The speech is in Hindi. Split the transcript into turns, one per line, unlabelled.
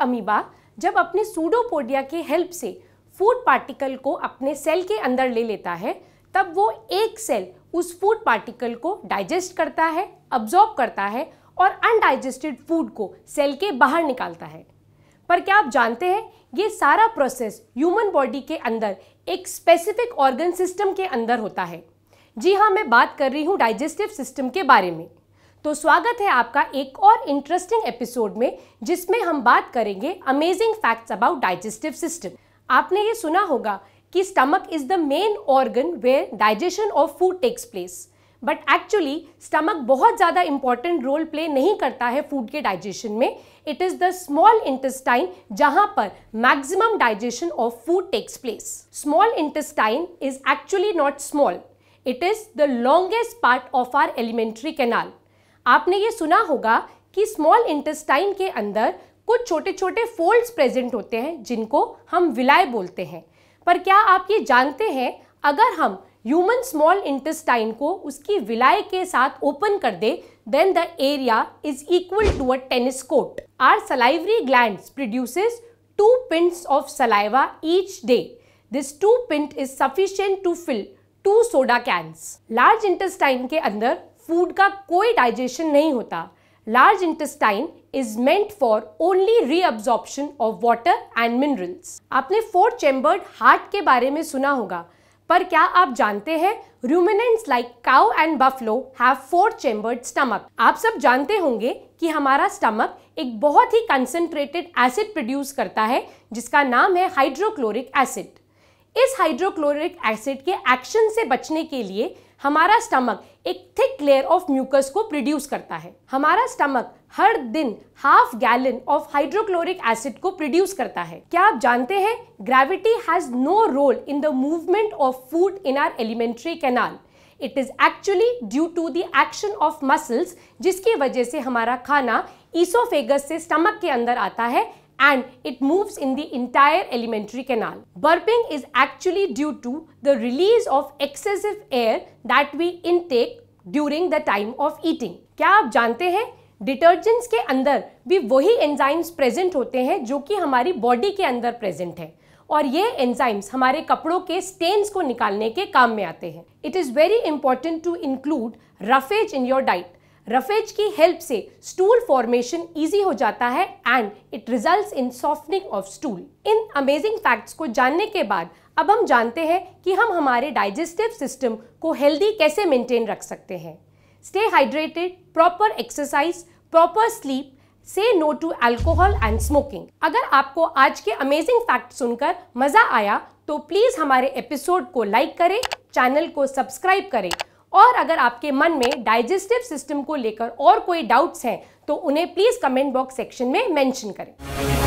अमीबा जब अपने सूडोपोडिया के हेल्प से फूड पार्टिकल को अपने सेल के अंदर ले लेता है तब वो एक सेल उस फूड पार्टिकल को डाइजेस्ट करता है अब्जॉर्ब करता है और अनडाइजेस्टेड फूड को सेल के बाहर निकालता है पर क्या आप जानते हैं ये सारा प्रोसेस ह्यूमन बॉडी के अंदर एक स्पेसिफिक ऑर्गन सिस्टम के अंदर होता है जी हाँ मैं बात कर रही हूँ डाइजेस्टिव सिस्टम के बारे में तो स्वागत है आपका एक और इंटरेस्टिंग एपिसोड में जिसमें हम बात करेंगे amazing facts about digestive system आपने ये सुना होगा कि stomach is the main organ where digestion of food takes place but actually stomach बहुत ज़्यादा इंपॉर्टेंट रोल प्ले नहीं करता है फूड के डाइजेशन में it is the small intestine जहाँ पर maximum digestion of food takes place small intestine is actually not small it is the longest part of our alimentary canal आपने ये सुना होगा कि स्मॉल इंटेस्टाइन के अंदर कुछ छोटे छोटे फोल्ड्स प्रेजेंट होते हैं जिनको हम विलाय बोलते हैं पर क्या आप ये जानते हैं अगर हम ह्यूमन स्मॉल इंटेस्टाइन को उसकी विलाय के साथ ओपन कर दे then the area is equal to a tennis court our salivary gland produces two pints of saliva each day this two pint is sufficient to fill two soda cans large intestine के अंदर फूड का कोई डाइजेशन नहीं होता large intestine is meant for only reabsorption of water and minerals आपने फोर चेम्बर्ड हार्ट के बारे में सुना होगा पर क्या आप जानते हैं ruminants like cow and buffalo have four chambered stomach आप सब जानते होंगे कि हमारा स्टमक एक बहुत ही कंसेंट्रेटेड एसिड प्रोड्यूस करता है जिसका नाम है हाइड्रोक्लोरिक एसिड इस हाइड्रोक्लोरिक एसिड के एक्शन से बचने के लिए हमारा स्टमक एक थिक लेयर ऑफ म्यूकस को प्रोड्यूस करता है हमारा स्टमक हर दिन half gallon of hydrochloric acid को प्रोड्यूस करता है क्या आप जानते हैं gravity has no role in the movement of food in our alimentary canal it is actually due to the action of muscles जिसकी वजह से हमारा खाना ईसोफेगस से स्टमक के अंदर आता है and it moves in the entire alimentary canal. Burping is actually due to the release of excessive air that we intake during the time of eating. क्या आप जानते हैं डिटर्जेंट्स के अंदर भी वही एंजाइम्स प्रेजेंट होते हैं जो कि हमारी बॉडी के अंदर प्रेजेंट है और ये एंजाइम्स हमारे कपड़ों के स्टेन्स को निकालने के काम में आते हैं it is very important to include roughage in your diet roughage की हेल्प से स्टूल फॉर्मेशन इजी हो जाता है and it results in softening of stool in amazing facts को जानने के बाद अब हम जानते हैं कि हम हमारे डाइजेस्टिव सिस्टम को हेल्दी कैसे मेंटेन रख सकते हैं stay hydrated proper exercise proper sleep से no to alcohol and smoking अगर आपको आज के अमेजिंग फैक्ट सुनकर मजा आया तो प्लीज हमारे एपिसोड को लाइक करें चैनल को सब्सक्राइब करें और अगर आपके मन में डाइजेस्टिव सिस्टम को लेकर और कोई डाउट्स हैं तो उन्हें प्लीज़ कमेंट बॉक्स सेक्शन में मेंशन करें